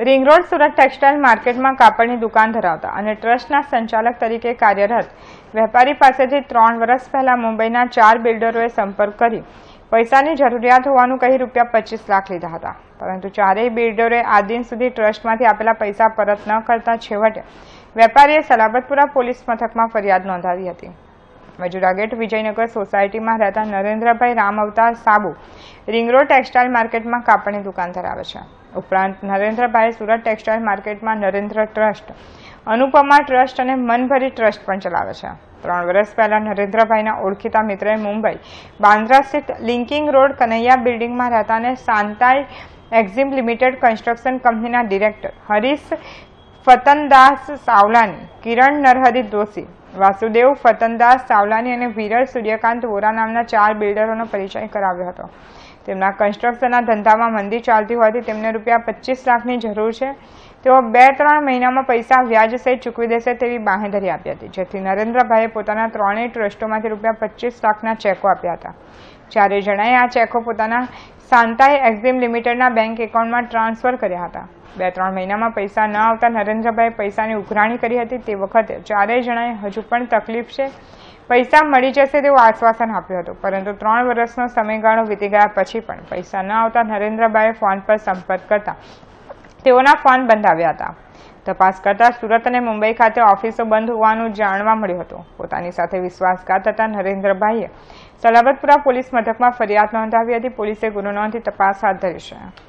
road Surat textile માર્કેટમાં કાપડની દુકાન ધરાવતા અને ટ્રસ્ટના સંચાલક તરીકે કાર્યરત વેપારી પાસેથી ત્રણ વર્ષ પહેલાં મુંબઈના ચાર બિલ્ડરોએ સંપર્ક કરી પૈસાની જરૂરિયાત હોવાનું કહી રૂપિયા પચીસ લાખ લીધા હતા પરંતુ ચારેય બિલ્ડરોએ આ દિન સુધી ટ્રસ્ટમાંથી આપેલા પૈસા પરત ન કરતા છેવટે વેપારીએ સલાબતપુરા પોલીસ મથકમાં ફરિયાદ નોંધાવી હતી મજુરા ગેટ વિજયનગર સોસાયટીમાં રહેતા નરેન્દ્રભાઈ રામ અવતાર સાબુ રિંગરોડ ટેક્સટાઇલ માર્કેટમાં કાપડની દુકાન ધરાવે છે ઉપરાંત નરેન્દ્રભાઈ સુરત ટેક્સટાઇલ માર્કેટમાં નરેન્દ્ર ટ્રસ્ટ અનુપમા ટ્રસ્ટ અને મનભરી ટ્રસ્ટ પણ ચલાવે છે ત્રણ વર્ષ પહેલાં નરેન્દ્રભાઈના ઓળખીતા મિત્રએ મુંબઈ બાંદ્રા સ્થિત લિંકિંગ રોડ કનૈયા બિલ્ડિંગમાં રહેતા અને સાંતાઈ એક્ઝિમ લિમિટેડ કન્સ્ટ્રક્શન કંપનીના ડિરેક્ટર હરીશ ફતનદાસ સાવલાની કિરણ નરહરી દોશી વાસુદેવ ફતનદાસ સાવલાની અને વિરલ સૂર્યકાંત વોરા નામના ચાર બિલ્ડરોનો પરિચય કરાવ્યો હતો તેમના કન્સ્ટ્રક્શનના ધંધામાં મંદી ચાલતી હોવાથી તેમને રૂપિયા પચીસ લાખની જરૂર છે તેઓ બે ત્રણ મહિનામાં પૈસા વ્યાજ સહિત ચૂકવી દેશે તેવી બાંહેધરી આપી હતી જેથી નરેન્દ્રભાઈએ પોતાના ત્રણેય ટ્રસ્ટોમાંથી રૂપિયા પચીસ લાખના ચેકો આપ્યા હતા જ્યારે જણાએ આ ચેકો પોતાના સાંતાએ એક્ઝિમ લિમિટેડના બેંક એકાઉન્ટમાં ટ્રાન્સફર કર્યા હતા બે ત્રણ મહિનામાં પૈસા ન આવતા નરેન્દ્રભાઈએ પૈસાની ઉઘરાણી કરી હતી તે વખતે ચારેય જણાએ હજુ પણ તકલીફ છે પૈસા મળી જશે તેવું આશ્વાસન આપ્યું હતું પરંતુ ત્રણ વર્ષનો સમયગાળો વીતી ગયા પછી પણ પૈસા ન આવતા નરેન્દ્રભાઈએ ફોન પર સંપર્ક કરતા તેઓના ફોન બંધાવ્યા હતા તપાસ કરતા સુરત અને મુંબઈ ખાતે ઓફિસો બંધ હોવાનું જાણવા મળ્યું હતું પોતાની સાથે વિશ્વાસઘાત હતા નરેન્દ્રભાઈએ સલાબતપુરા પોલીસ મથકમાં ફરિયાદ નોંધાવી હતી પોલીસે ગુનો નોંધી તપાસ હાથ ધરી છે